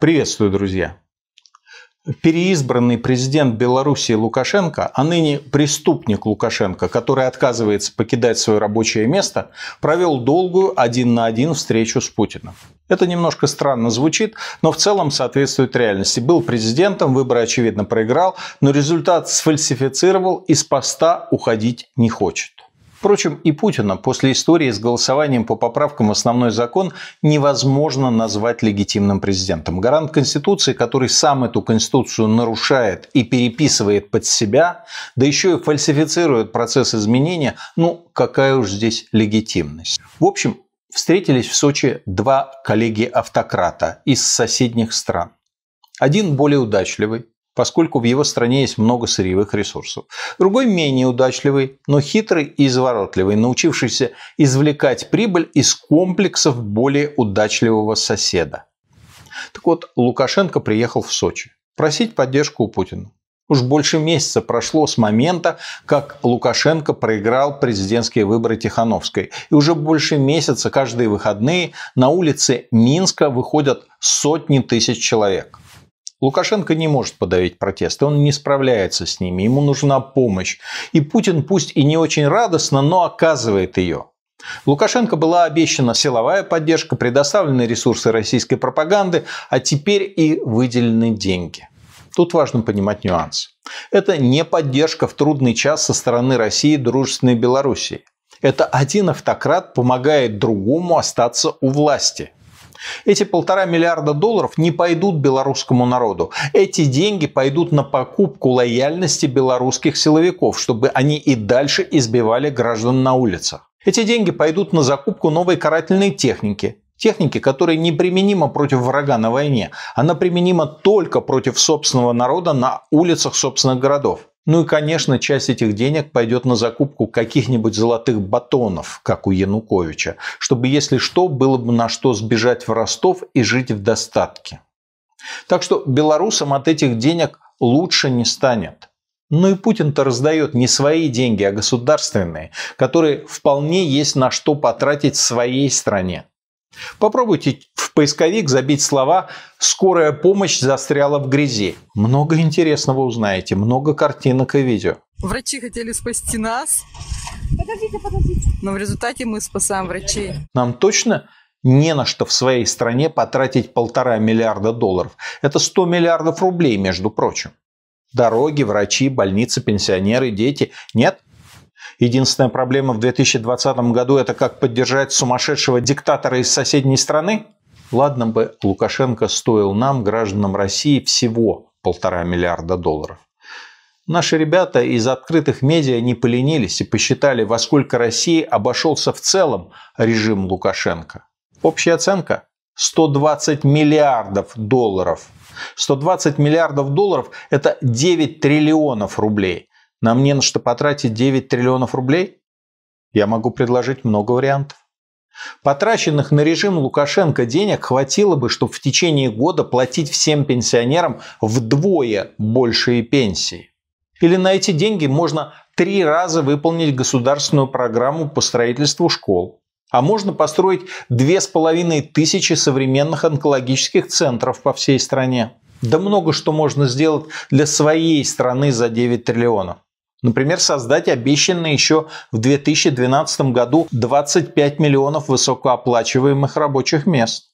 Приветствую, друзья! Переизбранный президент Белоруссии Лукашенко, а ныне преступник Лукашенко, который отказывается покидать свое рабочее место, провел долгую один на один встречу с Путиным. Это немножко странно звучит, но в целом соответствует реальности. Был президентом, выборы, очевидно, проиграл, но результат сфальсифицировал и с поста уходить не хочет. Впрочем, и Путина после истории с голосованием по поправкам в основной закон невозможно назвать легитимным президентом. Гарант Конституции, который сам эту Конституцию нарушает и переписывает под себя, да еще и фальсифицирует процесс изменения, ну какая уж здесь легитимность. В общем, встретились в Сочи два коллеги-автократа из соседних стран. Один более удачливый, поскольку в его стране есть много сырьевых ресурсов. Другой менее удачливый, но хитрый и изворотливый, научившийся извлекать прибыль из комплексов более удачливого соседа. Так вот, Лукашенко приехал в Сочи просить поддержку у Путина. Уж больше месяца прошло с момента, как Лукашенко проиграл президентские выборы Тихановской. И уже больше месяца каждые выходные на улице Минска выходят сотни тысяч человек. Лукашенко не может подавить протесты, он не справляется с ними, ему нужна помощь. И Путин пусть и не очень радостно, но оказывает ее. Лукашенко была обещана силовая поддержка, предоставлены ресурсы российской пропаганды, а теперь и выделены деньги. Тут важно понимать нюанс. Это не поддержка в трудный час со стороны России дружественной Белоруссии. Это один автократ помогает другому остаться у власти – эти полтора миллиарда долларов не пойдут белорусскому народу. Эти деньги пойдут на покупку лояльности белорусских силовиков, чтобы они и дальше избивали граждан на улицах. Эти деньги пойдут на закупку новой карательной техники, техники, которая неприменима против врага на войне. Она применима только против собственного народа на улицах собственных городов. Ну и, конечно, часть этих денег пойдет на закупку каких-нибудь золотых батонов, как у Януковича, чтобы, если что, было бы на что сбежать в Ростов и жить в достатке. Так что белорусам от этих денег лучше не станет. Ну и Путин-то раздает не свои деньги, а государственные, которые вполне есть на что потратить в своей стране. Попробуйте в поисковик забить слова «Скорая помощь застряла в грязи». Много интересного узнаете, много картинок и видео. Врачи хотели спасти нас, подождите, подождите. но в результате мы спасаем врачей. Нам точно не на что в своей стране потратить полтора миллиарда долларов. Это 100 миллиардов рублей, между прочим. Дороги, врачи, больницы, пенсионеры, дети. Нет? Единственная проблема в 2020 году – это как поддержать сумасшедшего диктатора из соседней страны? Ладно бы Лукашенко стоил нам, гражданам России, всего полтора миллиарда долларов. Наши ребята из открытых медиа не поленились и посчитали, во сколько России обошелся в целом режим Лукашенко. Общая оценка 120 миллиардов долларов. 120 миллиардов долларов – это 9 триллионов рублей. Нам не на что потратить 9 триллионов рублей? Я могу предложить много вариантов. Потраченных на режим Лукашенко денег хватило бы, чтобы в течение года платить всем пенсионерам вдвое большие пенсии. Или на эти деньги можно три раза выполнить государственную программу по строительству школ. А можно построить две с половиной тысячи современных онкологических центров по всей стране. Да много что можно сделать для своей страны за 9 триллионов. Например, создать обещанные еще в 2012 году 25 миллионов высокооплачиваемых рабочих мест.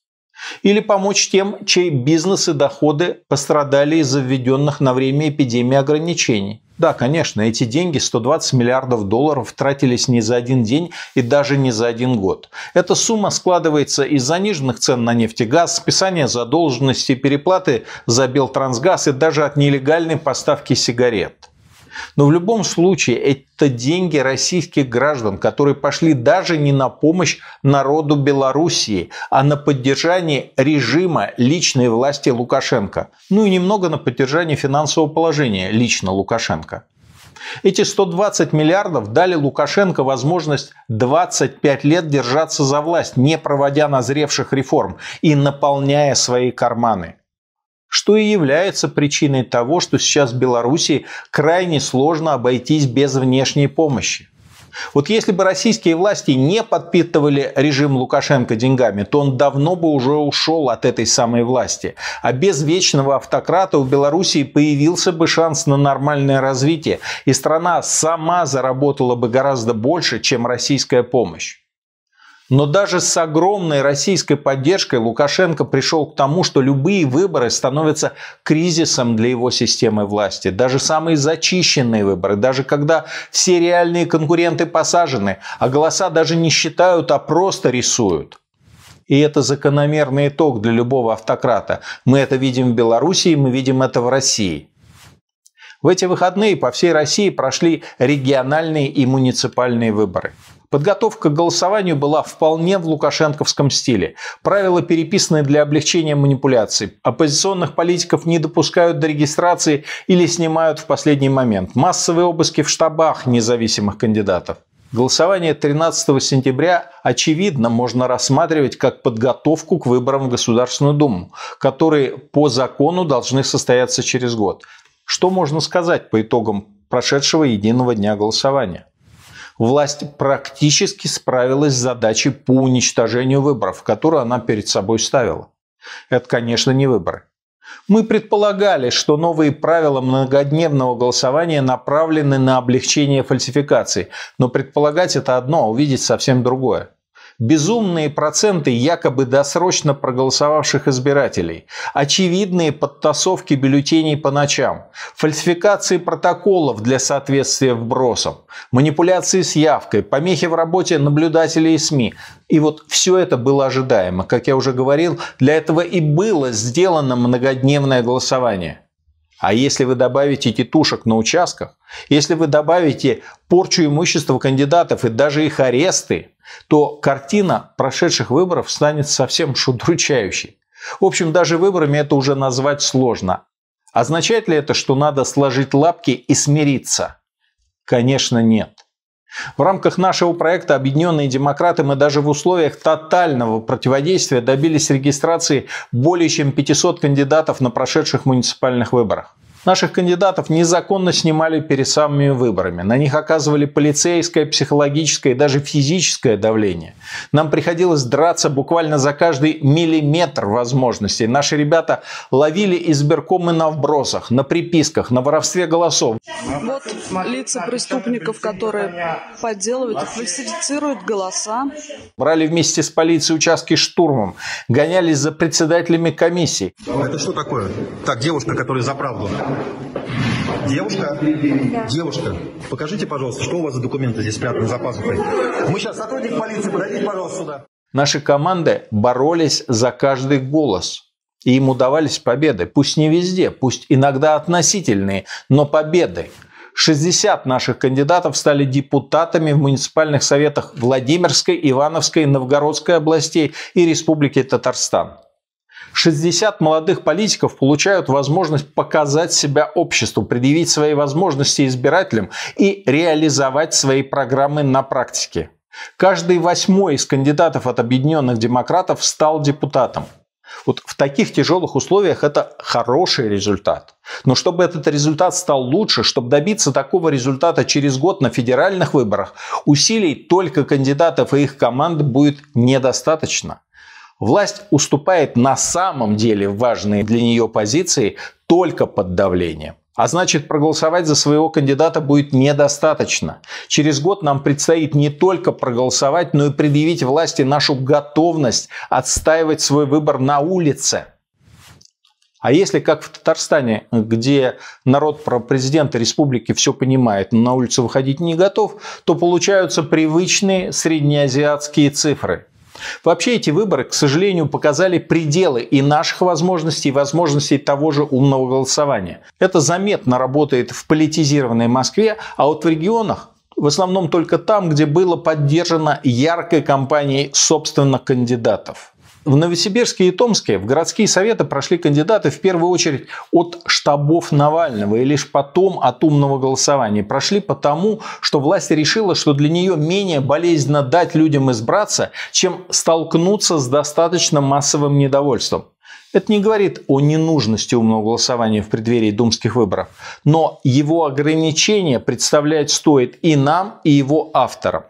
Или помочь тем, чей бизнес и доходы пострадали из-за введенных на время эпидемии ограничений. Да, конечно, эти деньги, 120 миллиардов долларов, тратились не за один день и даже не за один год. Эта сумма складывается из заниженных цен на нефть и газ, списания задолженности, переплаты за Белтрансгаз и даже от нелегальной поставки сигарет. Но в любом случае это деньги российских граждан, которые пошли даже не на помощь народу Белоруссии, а на поддержание режима личной власти Лукашенко. Ну и немного на поддержание финансового положения лично Лукашенко. Эти 120 миллиардов дали Лукашенко возможность 25 лет держаться за власть, не проводя назревших реформ и наполняя свои карманы что и является причиной того, что сейчас в Беларуси крайне сложно обойтись без внешней помощи. Вот если бы российские власти не подпитывали режим Лукашенко деньгами, то он давно бы уже ушел от этой самой власти. А без вечного автократа у Белоруссии появился бы шанс на нормальное развитие, и страна сама заработала бы гораздо больше, чем российская помощь. Но даже с огромной российской поддержкой Лукашенко пришел к тому, что любые выборы становятся кризисом для его системы власти. Даже самые зачищенные выборы, даже когда все реальные конкуренты посажены, а голоса даже не считают, а просто рисуют. И это закономерный итог для любого автократа. Мы это видим в Беларуси, мы видим это в России. В эти выходные по всей России прошли региональные и муниципальные выборы. Подготовка к голосованию была вполне в лукашенковском стиле. Правила переписаны для облегчения манипуляций. Оппозиционных политиков не допускают до регистрации или снимают в последний момент. Массовые обыски в штабах независимых кандидатов. Голосование 13 сентября, очевидно, можно рассматривать как подготовку к выборам в Государственную Думу, которые по закону должны состояться через год. Что можно сказать по итогам прошедшего единого дня голосования? Власть практически справилась с задачей по уничтожению выборов, которую она перед собой ставила. Это, конечно, не выборы. Мы предполагали, что новые правила многодневного голосования направлены на облегчение фальсификаций, но предполагать это одно, а увидеть совсем другое. Безумные проценты якобы досрочно проголосовавших избирателей, очевидные подтасовки бюллетеней по ночам, фальсификации протоколов для соответствия вбросам, манипуляции с явкой, помехи в работе наблюдателей и СМИ. И вот все это было ожидаемо. Как я уже говорил, для этого и было сделано многодневное голосование. А если вы добавите тетушек на участках, если вы добавите порчу имущества кандидатов и даже их аресты, то картина прошедших выборов станет совсем шудручающей. В общем, даже выборами это уже назвать сложно. Означает ли это, что надо сложить лапки и смириться? Конечно, нет. В рамках нашего проекта «Объединенные демократы» мы даже в условиях тотального противодействия добились регистрации более чем 500 кандидатов на прошедших муниципальных выборах. Наших кандидатов незаконно снимали перед самыми выборами. На них оказывали полицейское, психологическое и даже физическое давление. Нам приходилось драться буквально за каждый миллиметр возможностей. Наши ребята ловили избиркомы на вбросах, на приписках, на воровстве голосов. Вот лица преступников, которые подделывают фальсифицируют голоса. Брали вместе с полицией участки штурмом, гонялись за председателями комиссий. Это что такое? Так, девушка, которая за правду. Девушка, девушка, покажите, пожалуйста, что у вас за документы здесь спрятаны за пазухой. Мы сейчас сотрудник полиции, подойдите, пожалуйста, сюда. Наши команды боролись за каждый голос. И им удавались победы. Пусть не везде, пусть иногда относительные, но победы. 60 наших кандидатов стали депутатами в муниципальных советах Владимирской, Ивановской, Новгородской областей и Республики Татарстан. 60 молодых политиков получают возможность показать себя обществу, предъявить свои возможности избирателям и реализовать свои программы на практике. Каждый восьмой из кандидатов от объединенных демократов стал депутатом. Вот в таких тяжелых условиях это хороший результат. Но чтобы этот результат стал лучше, чтобы добиться такого результата через год на федеральных выборах, усилий только кандидатов и их команд будет недостаточно. Власть уступает на самом деле важные для нее позиции только под давлением. А значит, проголосовать за своего кандидата будет недостаточно. Через год нам предстоит не только проголосовать, но и предъявить власти нашу готовность отстаивать свой выбор на улице. А если, как в Татарстане, где народ про президента республики все понимает, но на улицу выходить не готов, то получаются привычные среднеазиатские цифры – Вообще эти выборы, к сожалению, показали пределы и наших возможностей, и возможностей того же умного голосования. Это заметно работает в политизированной Москве, а вот в регионах в основном только там, где было поддержано яркой кампанией собственных кандидатов. В Новосибирске и Томске в городские советы прошли кандидаты в первую очередь от штабов Навального и лишь потом от умного голосования. Прошли потому, что власть решила, что для нее менее болезненно дать людям избраться, чем столкнуться с достаточно массовым недовольством. Это не говорит о ненужности умного голосования в преддверии думских выборов, но его ограничение представлять стоит и нам, и его авторам.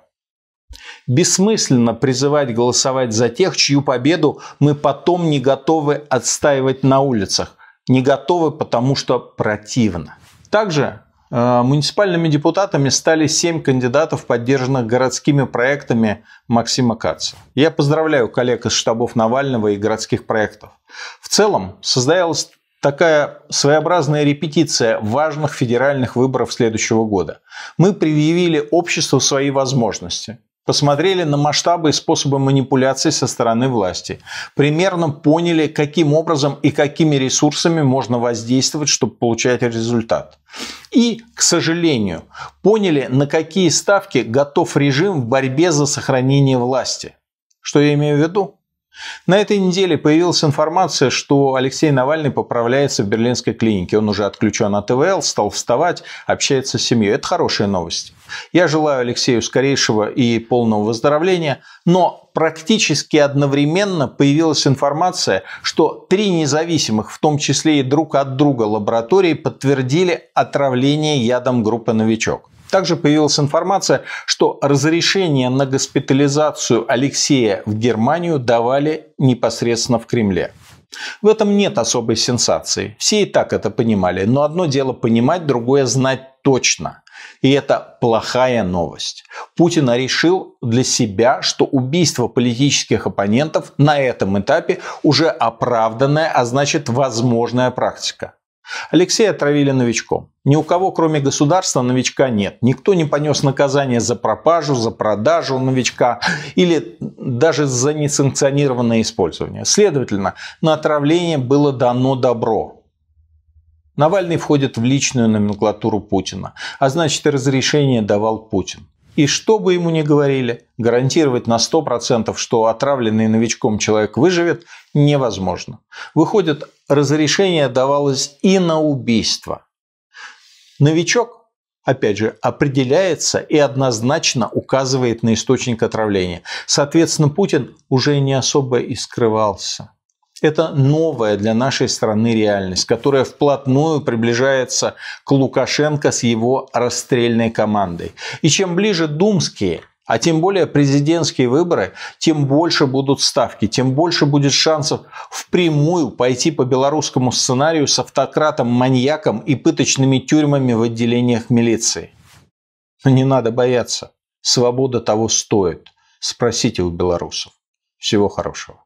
Бессмысленно призывать голосовать за тех, чью победу мы потом не готовы отстаивать на улицах. Не готовы, потому что противно. Также э, муниципальными депутатами стали семь кандидатов, поддержанных городскими проектами Максима Каца. Я поздравляю коллег из штабов Навального и городских проектов. В целом создалась такая своеобразная репетиция важных федеральных выборов следующего года. Мы предъявили обществу свои возможности – посмотрели на масштабы и способы манипуляций со стороны власти, примерно поняли, каким образом и какими ресурсами можно воздействовать, чтобы получать результат. И, к сожалению, поняли, на какие ставки готов режим в борьбе за сохранение власти. Что я имею в виду? На этой неделе появилась информация, что Алексей Навальный поправляется в берлинской клинике. Он уже отключен от ТВЛ, стал вставать, общается с семьей. Это хорошая новость. Я желаю Алексею скорейшего и полного выздоровления, но практически одновременно появилась информация, что три независимых, в том числе и друг от друга лаборатории, подтвердили отравление ядом группы «Новичок». Также появилась информация, что разрешение на госпитализацию Алексея в Германию давали непосредственно в Кремле. В этом нет особой сенсации. Все и так это понимали. Но одно дело понимать, другое знать точно. И это плохая новость. Путин решил для себя, что убийство политических оппонентов на этом этапе уже оправданная, а значит возможная практика. Алексея отравили новичком. Ни у кого, кроме государства, новичка нет. Никто не понес наказание за пропажу, за продажу новичка или даже за несанкционированное использование. Следовательно, на отравление было дано добро. Навальный входит в личную номенклатуру Путина, а значит и разрешение давал Путин. И что бы ему ни говорили, гарантировать на 100%, что отравленный новичком человек выживет, невозможно. Выходит, разрешение давалось и на убийство. Новичок, опять же, определяется и однозначно указывает на источник отравления. Соответственно, Путин уже не особо и скрывался. Это новая для нашей страны реальность, которая вплотную приближается к Лукашенко с его расстрельной командой. И чем ближе думские, а тем более президентские выборы, тем больше будут ставки, тем больше будет шансов впрямую пойти по белорусскому сценарию с автократом, маньяком и пыточными тюрьмами в отделениях милиции. Но не надо бояться. Свобода того стоит. Спросите у белорусов. Всего хорошего.